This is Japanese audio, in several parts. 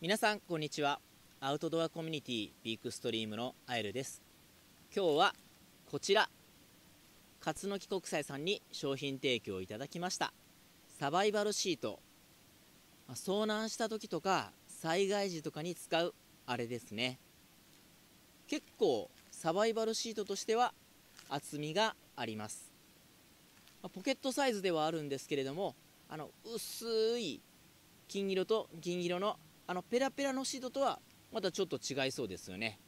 皆さんこんにちはアウトドアコミュニティビークストリームのアイルです今日はこちら勝野木国際さんに商品提供いただきましたサバイバルシート遭難した時とか災害時とかに使うあれですね結構サバイバルシートとしては厚みがありますポケットサイズではあるんですけれどもあの薄い金色と銀色のあのペラペラのシートとはまたちょっと違いそうですよね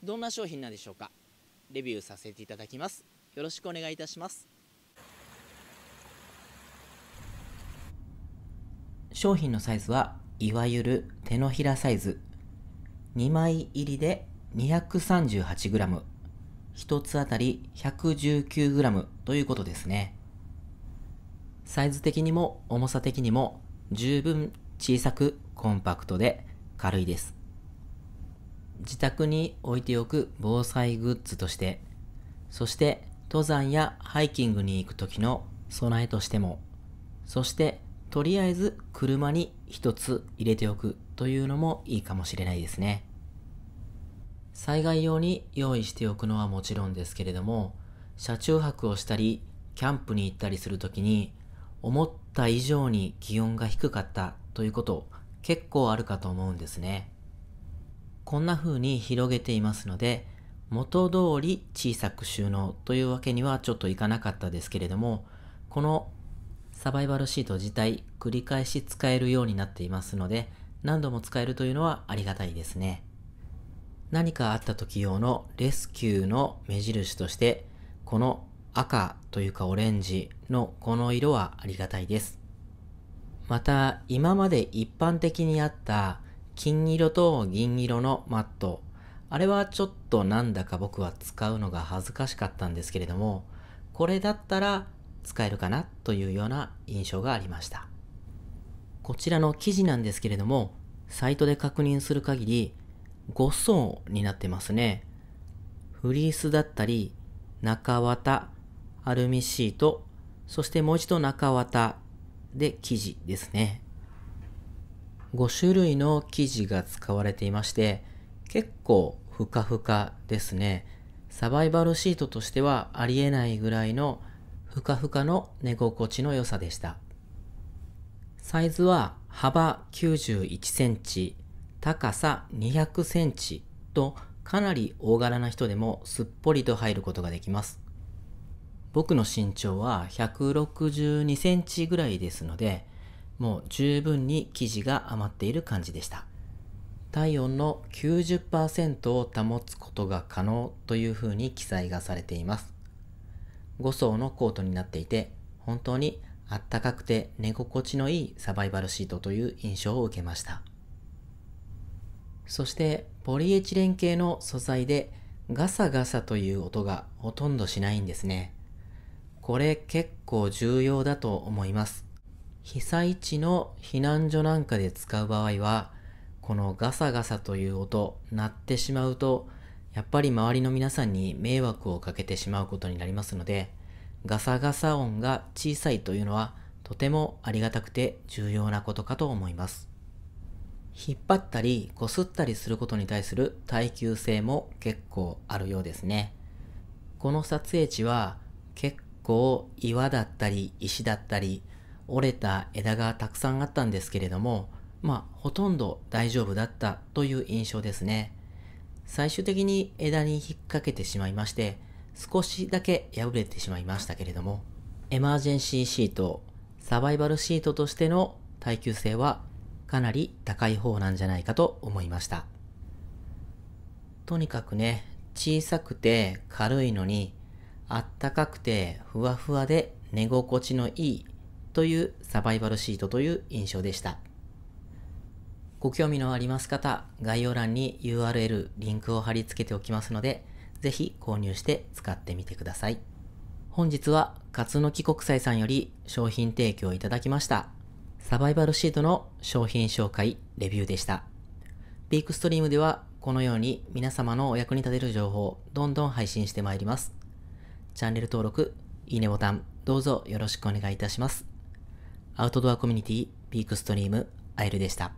どんな商品なんでしょうかレビューさせていただきますよろしくお願いいたします商品のサイズはいわゆる手のひらサイズ2枚入りで 238g 1つあたり 119g ということですねサイズ的にも重さ的にも十分小さくコンパクトで軽いです。自宅に置いておく防災グッズとして、そして登山やハイキングに行く時の備えとしても、そしてとりあえず車に一つ入れておくというのもいいかもしれないですね。災害用に用意しておくのはもちろんですけれども、車中泊をしたり、キャンプに行ったりするときに、思った以上に気温が低かったということ、結構あるかと思うんですね。こんな風に広げていますので、元通り小さく収納というわけにはちょっといかなかったですけれども、このサバイバルシート自体繰り返し使えるようになっていますので、何度も使えるというのはありがたいですね。何かあった時用のレスキューの目印として、この赤というかオレンジのこの色はありがたいです。また今まで一般的にあった金色と銀色のマットあれはちょっとなんだか僕は使うのが恥ずかしかったんですけれどもこれだったら使えるかなというような印象がありましたこちらの記事なんですけれどもサイトで確認する限り5層になってますねフリースだったり中綿アルミシートそしてもう一度中綿で、生地ですね。5種類の生地が使われていまして、結構ふかふかですね。サバイバルシートとしてはありえないぐらいのふかふかの寝心地の良さでした。サイズは幅91センチ、高さ200センチとかなり大柄な人でもすっぽりと入ることができます。僕の身長は162センチぐらいですので、もう十分に生地が余っている感じでした。体温の90%を保つことが可能というふうに記載がされています。5層のコートになっていて、本当にあったかくて寝心地のいいサバイバルシートという印象を受けました。そしてポリエチレン系の素材でガサガサという音がほとんどしないんですね。これ結構重要だと思います。被災地の避難所なんかで使う場合は、このガサガサという音、鳴ってしまうと、やっぱり周りの皆さんに迷惑をかけてしまうことになりますので、ガサガサ音が小さいというのはとてもありがたくて重要なことかと思います。引っ張ったり擦ったりすることに対する耐久性も結構あるようですね。この撮影地は結こう岩だったり石だったり折れた枝がたくさんあったんですけれどもまあほとんど大丈夫だったという印象ですね最終的に枝に引っ掛けてしまいまして少しだけ破れてしまいましたけれどもエマージェンシーシートサバイバルシートとしての耐久性はかなり高い方なんじゃないかと思いましたとにかくね小さくて軽いのにあったかくてふわふわで寝心地のいいというサバイバルシートという印象でした。ご興味のあります方、概要欄に URL、リンクを貼り付けておきますので、ぜひ購入して使ってみてください。本日は、カツのキ国際さんより商品提供いただきました。サバイバルシートの商品紹介、レビューでした。ピークストリームでは、このように皆様のお役に立てる情報をどんどん配信してまいります。チャンネル登録、いいねボタン、どうぞよろしくお願いいたします。アウトドアコミュニティ、ピークストリーム、アイルでした。